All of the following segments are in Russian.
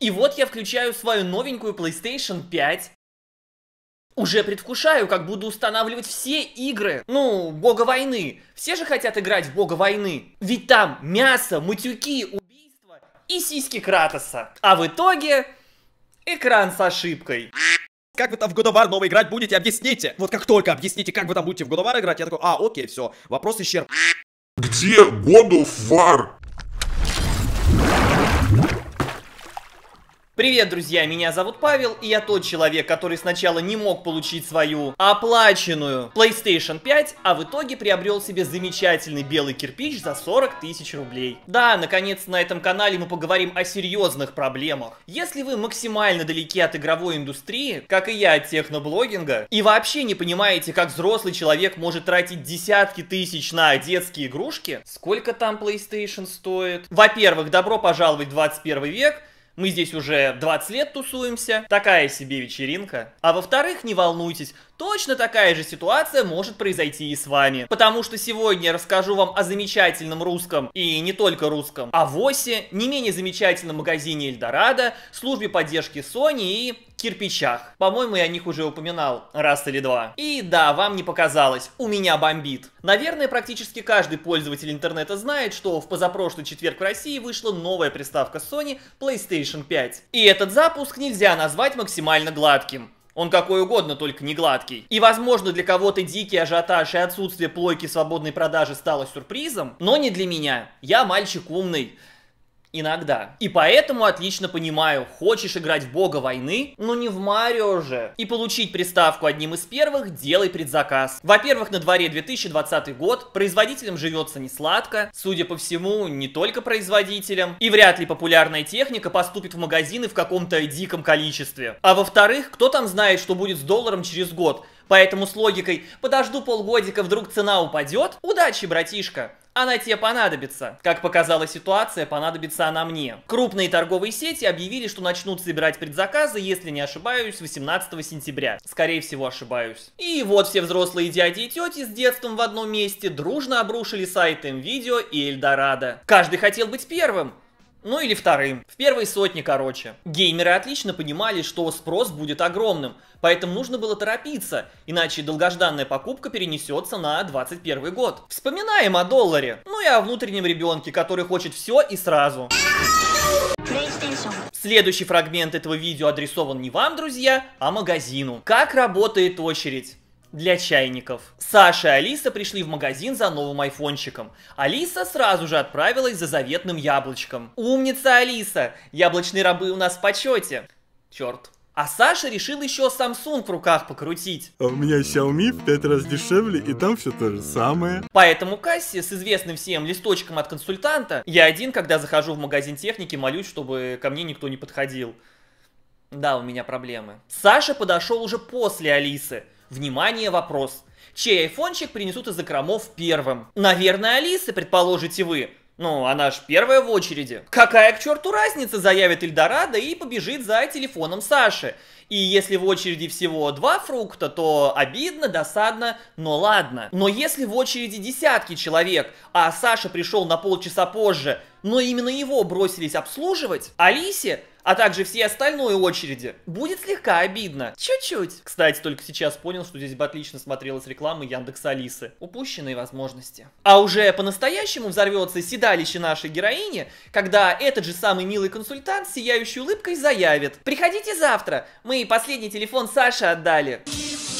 И вот я включаю свою новенькую PlayStation 5. Уже предвкушаю, как буду устанавливать все игры. Ну, Бога войны. Все же хотят играть в Бога войны. Ведь там мясо, мутюки, убийства и сиськи Кратоса. А в итоге... Экран с ошибкой. Как вы там в God of War новый играть будете? Объясните! Вот как только объясните, как вы там будете в God of War играть, я такой, а, окей, все, вопрос исчерп. Где God of War? Привет, друзья, меня зовут Павел, и я тот человек, который сначала не мог получить свою оплаченную PlayStation 5, а в итоге приобрел себе замечательный белый кирпич за 40 тысяч рублей. Да, наконец, на этом канале мы поговорим о серьезных проблемах. Если вы максимально далеки от игровой индустрии, как и я от техноблогинга, и вообще не понимаете, как взрослый человек может тратить десятки тысяч на детские игрушки, сколько там PlayStation стоит? Во-первых, добро пожаловать в 21 век, мы здесь уже 20 лет тусуемся, такая себе вечеринка. А во-вторых, не волнуйтесь, Точно такая же ситуация может произойти и с вами. Потому что сегодня я расскажу вам о замечательном русском, и не только русском, о а ВОСе, не менее замечательном магазине Эльдорадо, службе поддержки Sony и кирпичах. По-моему, я о них уже упоминал раз или два. И да, вам не показалось, у меня бомбит. Наверное, практически каждый пользователь интернета знает, что в позапрошлый четверг в России вышла новая приставка Sony PlayStation 5. И этот запуск нельзя назвать максимально гладким. Он какой угодно, только не гладкий. И возможно для кого-то дикий ажиотаж и отсутствие плойки свободной продажи стало сюрпризом, но не для меня. Я мальчик умный. Иногда. И поэтому отлично понимаю, хочешь играть в бога войны, но не в Марио же. И получить приставку одним из первых делай предзаказ. Во-первых, на дворе 2020 год, производителям живется не сладко, судя по всему, не только производителям, и вряд ли популярная техника поступит в магазины в каком-то диком количестве. А во-вторых, кто там знает, что будет с долларом через год, поэтому с логикой «подожду полгодика, вдруг цена упадет» удачи, братишка. Она тебе понадобится. Как показала ситуация, понадобится она мне. Крупные торговые сети объявили, что начнут собирать предзаказы, если не ошибаюсь, 18 сентября. Скорее всего, ошибаюсь. И вот все взрослые дяди и тети с детством в одном месте дружно обрушили сайты МВидео и Эльдорадо. Каждый хотел быть первым. Ну или вторым. В первой сотне, короче. Геймеры отлично понимали, что спрос будет огромным, поэтому нужно было торопиться, иначе долгожданная покупка перенесется на 21 год. Вспоминаем о долларе. Ну и о внутреннем ребенке, который хочет все и сразу. Следующий фрагмент этого видео адресован не вам, друзья, а магазину. Как работает очередь? для чайников. Саша и Алиса пришли в магазин за новым айфончиком. Алиса сразу же отправилась за заветным яблочком. Умница Алиса! Яблочные рабы у нас в почете. Черт. А Саша решил еще Samsung в руках покрутить. А у меня Xiaomi в пять раз дешевле, и там все то же самое. Поэтому кассе с известным всем листочком от консультанта я один, когда захожу в магазин техники, молюсь, чтобы ко мне никто не подходил. Да, у меня проблемы. Саша подошел уже после Алисы. Внимание, вопрос. Чей айфончик принесут из закромов первым? Наверное, Алисы, предположите вы. Ну, она ж первая в очереди. Какая к черту разница, заявит Эльдорадо и побежит за телефоном Саши. И если в очереди всего два фрукта, то обидно, досадно, но ладно. Но если в очереди десятки человек, а Саша пришел на полчаса позже, но именно его бросились обслуживать, Алисе а также все остальные очереди, будет слегка обидно. Чуть-чуть. Кстати, только сейчас понял, что здесь бы отлично смотрелась реклама Яндекс Алисы. Упущенные возможности. А уже по-настоящему взорвется седалище нашей героини, когда этот же самый милый консультант сияющей улыбкой заявит. Приходите завтра, мы последний телефон Саши отдали. Thank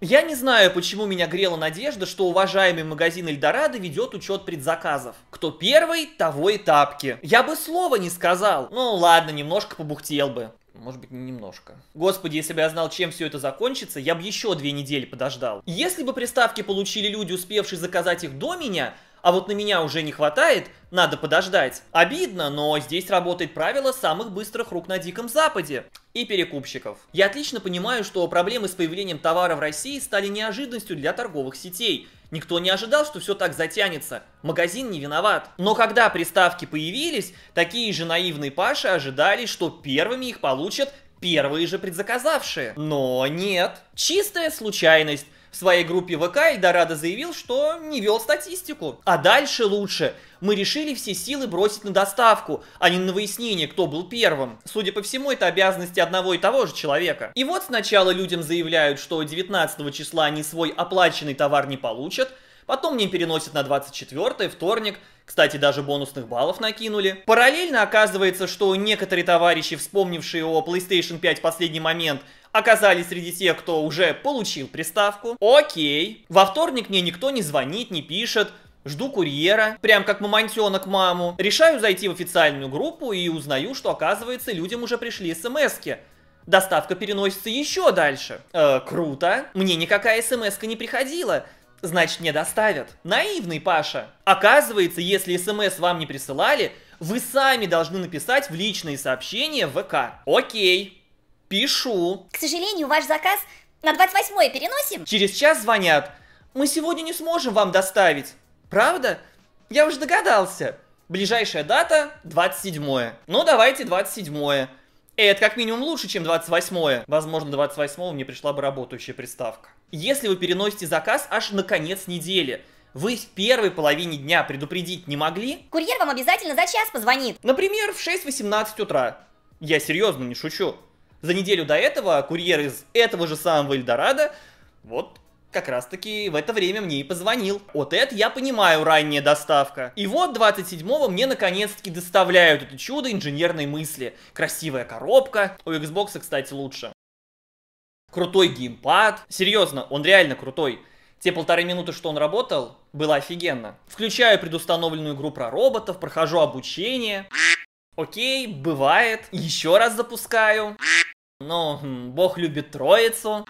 я не знаю, почему меня грела надежда, что уважаемый магазин Эльдорадо ведет учет предзаказов. Кто первый, того и тапки. Я бы слова не сказал. Ну ладно, немножко побухтел бы. Может быть, немножко. Господи, если бы я знал, чем все это закончится, я бы еще две недели подождал. Если бы приставки получили люди, успевшие заказать их до меня, а вот на меня уже не хватает, надо подождать. Обидно, но здесь работает правило самых быстрых рук на Диком Западе и перекупщиков. Я отлично понимаю, что проблемы с появлением товара в России стали неожиданностью для торговых сетей. Никто не ожидал, что все так затянется. Магазин не виноват. Но когда приставки появились, такие же наивные Паши ожидали, что первыми их получат первые же предзаказавшие. Но нет. Чистая случайность. В своей группе ВК Эльдорадо заявил, что не вел статистику. А дальше лучше. Мы решили все силы бросить на доставку, а не на выяснение, кто был первым. Судя по всему, это обязанности одного и того же человека. И вот сначала людям заявляют, что 19 числа они свой оплаченный товар не получат, Потом не переносят на 24 вторник. Кстати, даже бонусных баллов накинули. Параллельно оказывается, что некоторые товарищи, вспомнившие о PlayStation 5 в последний момент, оказались среди тех, кто уже получил приставку. Окей. Во вторник мне никто не звонит, не пишет. Жду курьера, прям как мамонтенок маму. Решаю зайти в официальную группу и узнаю, что оказывается людям уже пришли смски. Доставка переносится еще дальше. Э, круто. Мне никакая смс не приходила. Значит, не доставят. Наивный Паша. Оказывается, если смс вам не присылали, вы сами должны написать в личные сообщения в ВК. Окей. Пишу. К сожалению, ваш заказ на 28 переносим. Через час звонят. Мы сегодня не сможем вам доставить. Правда? Я уже догадался. Ближайшая дата 27. Ну давайте 27. Э, это как минимум лучше, чем 28-е. Возможно, 28-го мне пришла бы работающая приставка. Если вы переносите заказ аж на конец недели, вы в первой половине дня предупредить не могли? Курьер вам обязательно за час позвонит. Например, в 6.18 утра. Я серьезно не шучу. За неделю до этого курьер из этого же самого Эльдорадо вот как раз таки в это время мне и позвонил. Вот это я понимаю, ранняя доставка. И вот 27-го мне наконец-таки доставляют это чудо инженерной мысли. Красивая коробка. У Xbox, кстати, лучше. Крутой геймпад. Серьезно, он реально крутой. Те полторы минуты, что он работал, было офигенно. Включаю предустановленную игру про роботов, прохожу обучение. Окей, бывает. Еще раз запускаю. Ну, бог любит троицу.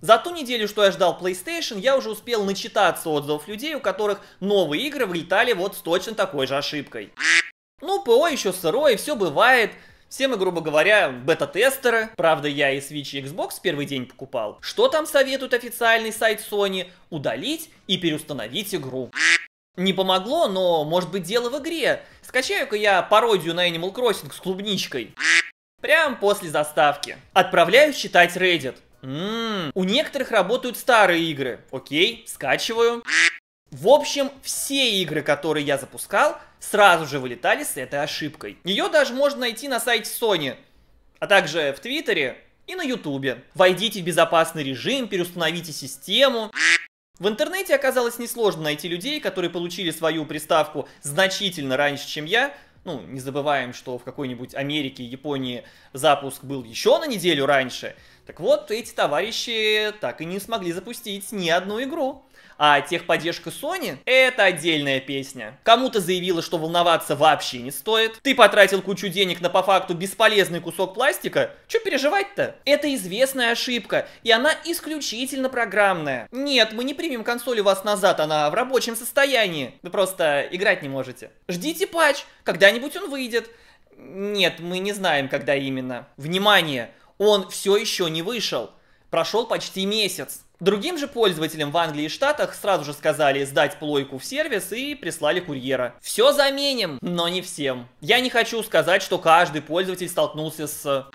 За ту неделю, что я ждал PlayStation, я уже успел начитаться отзывов людей, у которых новые игры влетали вот с точно такой же ошибкой. Ну, ПО еще сырое, все бывает. Все мы, грубо говоря, бета-тестеры. Правда, я и Switch и Xbox в первый день покупал. Что там советует официальный сайт Sony? Удалить и переустановить игру. Не помогло, но может быть дело в игре. Скачаю-ка я пародию на Animal Crossing с клубничкой. Прям после заставки. Отправляю читать Reddit. Ммм, у некоторых работают старые игры. Окей, скачиваю. В общем, все игры, которые я запускал, сразу же вылетали с этой ошибкой. Ее даже можно найти на сайте Sony, а также в Твиттере и на Ютубе. Войдите в безопасный режим, переустановите систему. В интернете оказалось несложно найти людей, которые получили свою приставку значительно раньше, чем я, ну, не забываем, что в какой-нибудь Америке, Японии запуск был еще на неделю раньше, так вот, эти товарищи так и не смогли запустить ни одну игру. А техподдержка Sony — это отдельная песня. Кому-то заявила, что волноваться вообще не стоит. Ты потратил кучу денег на по факту бесполезный кусок пластика. Чё переживать-то? Это известная ошибка, и она исключительно программная. Нет, мы не примем консоль у вас назад, она в рабочем состоянии. Вы просто играть не можете. Ждите патч, когда-нибудь он выйдет. Нет, мы не знаем, когда именно. Внимание! он все еще не вышел. Прошел почти месяц. Другим же пользователям в Англии и Штатах сразу же сказали сдать плойку в сервис и прислали курьера. Все заменим, но не всем. Я не хочу сказать, что каждый пользователь столкнулся с...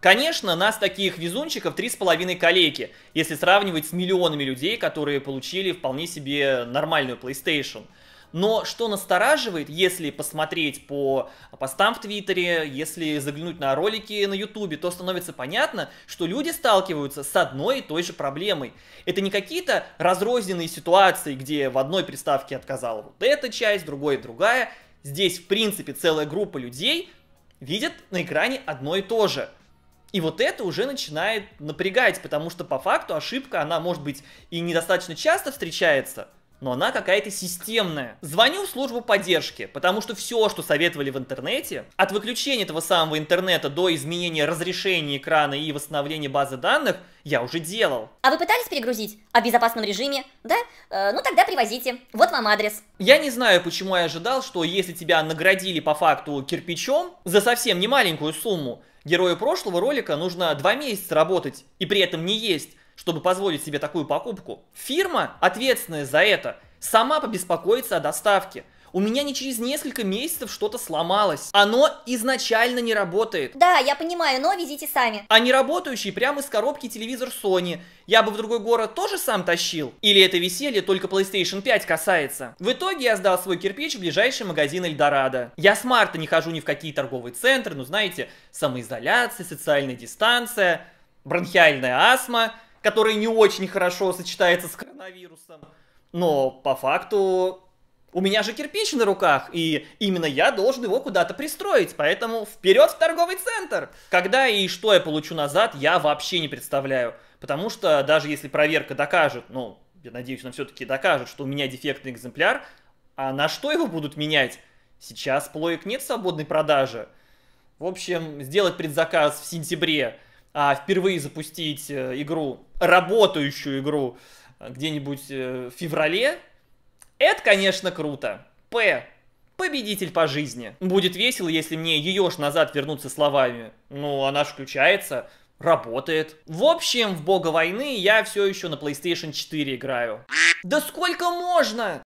Конечно, нас таких везунчиков половиной коллеги, если сравнивать с миллионами людей, которые получили вполне себе нормальную PlayStation – но что настораживает, если посмотреть по постам в Твиттере, если заглянуть на ролики на Ютубе, то становится понятно, что люди сталкиваются с одной и той же проблемой. Это не какие-то разрозненные ситуации, где в одной приставке отказала вот эта часть, другой другая. Здесь, в принципе, целая группа людей видит на экране одно и то же. И вот это уже начинает напрягать, потому что по факту ошибка, она может быть и недостаточно часто встречается – но она какая-то системная. Звоню в службу поддержки, потому что все, что советовали в интернете, от выключения этого самого интернета до изменения разрешения экрана и восстановления базы данных, я уже делал. А вы пытались перегрузить? А в безопасном режиме? Да? Э, ну тогда привозите. Вот вам адрес. Я не знаю, почему я ожидал, что если тебя наградили по факту кирпичом за совсем не маленькую сумму, герою прошлого ролика нужно два месяца работать и при этом не есть, чтобы позволить себе такую покупку, фирма, ответственная за это, сама побеспокоится о доставке. У меня не через несколько месяцев что-то сломалось. Оно изначально не работает. Да, я понимаю, но везите сами. А не работающий прямо из коробки телевизор Sony. Я бы в другой город тоже сам тащил. Или это веселье только PlayStation 5 касается. В итоге я сдал свой кирпич в ближайший магазин Эльдорадо. Я с марта не хожу ни в какие торговые центры, ну знаете, самоизоляция, социальная дистанция, бронхиальная астма – который не очень хорошо сочетается с коронавирусом. Но по факту у меня же кирпич на руках, и именно я должен его куда-то пристроить, поэтому вперед в торговый центр! Когда и что я получу назад, я вообще не представляю, потому что даже если проверка докажет, ну, я надеюсь, она все-таки докажет, что у меня дефектный экземпляр, а на что его будут менять? Сейчас плоек нет свободной продажи. В общем, сделать предзаказ в сентябре – а, впервые запустить э, игру, работающую игру, э, где-нибудь э, в феврале, это, конечно, круто. П. Победитель по жизни. Будет весело, если мне ее ж назад вернуться словами. Ну, она ж включается, работает. В общем, в Бога войны я все еще на PlayStation 4 играю. Да сколько можно?